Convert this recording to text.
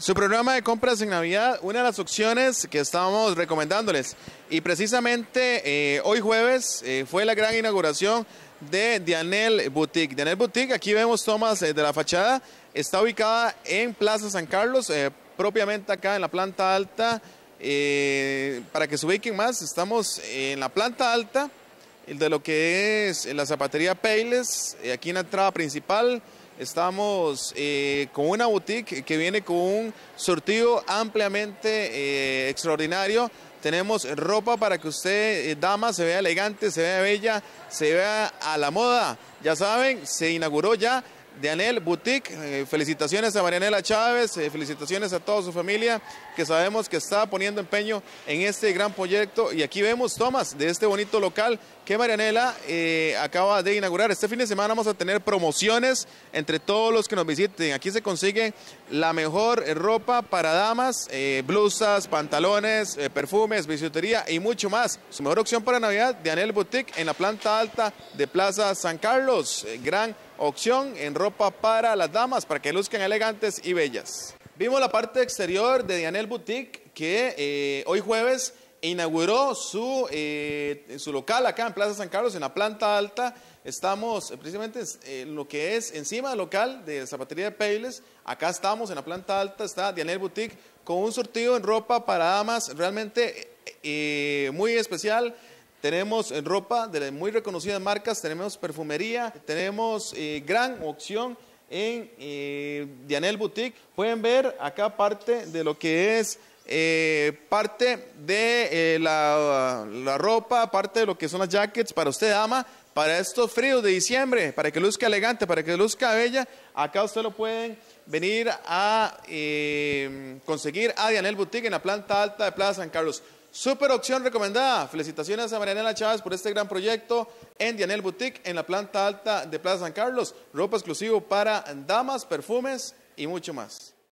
Su programa de compras en Navidad, una de las opciones que estábamos recomendándoles. Y precisamente eh, hoy jueves eh, fue la gran inauguración de Dianel Boutique. Dianel Boutique, aquí vemos tomas eh, de la fachada, está ubicada en Plaza San Carlos, propiamente acá en la planta alta. para que se ubiquen más, estamos en la planta alta el de lo que es la zapatería Peiles, aquí en la entrada principal. Estamos eh, con una boutique que viene con un sortido ampliamente eh, extraordinario. Tenemos ropa para que usted, eh, dama, se vea elegante, se vea bella, se vea a la moda. Ya saben, se inauguró ya de Anel Boutique. Eh, felicitaciones a Marianela Chávez, eh, felicitaciones a toda su familia, que sabemos que está poniendo empeño en este gran proyecto. Y aquí vemos tomas de este bonito local que Marianela eh, acaba de inaugurar. Este fin de semana vamos a tener promociones entre todos los que nos visiten. Aquí se consigue la mejor ropa para damas, blusas, pantalones, perfumes, bisutería y mucho más. Su mejor opción para Navidad de Anel Boutique en la planta alta de Plaza San Carlos. gran opción en ropa para las damas, para que luzcan elegantes y bellas. Vimos la parte exterior de Dianel Boutique, que eh, hoy jueves inauguró su, eh, su local acá en Plaza San Carlos, en la planta alta. Estamos eh, precisamente lo que es encima del local de Zapatería de Peiles. Acá estamos en la planta alta, está Dianel Boutique con un sorteo en ropa para damas realmente muy especial. Tenemos ropa de muy reconocidas marcas, tenemos perfumería, tenemos eh, gran opción en eh, Dianel Boutique. Pueden ver acá parte de lo que es eh, parte de la, ropa, parte de lo que son las jackets para usted, ama, para estos fríos de diciembre, para que luzca elegante, para que luzca bella. Acá usted lo pueden venir a conseguir a Dianel Boutique en la planta alta de Plaza San Carlos. Super opción recomendada. Felicitaciones a Marianela Chávez por este gran proyecto en Dianel Boutique, en la planta alta de Plaza San Carlos. Ropa exclusiva para damas, perfumes y mucho más.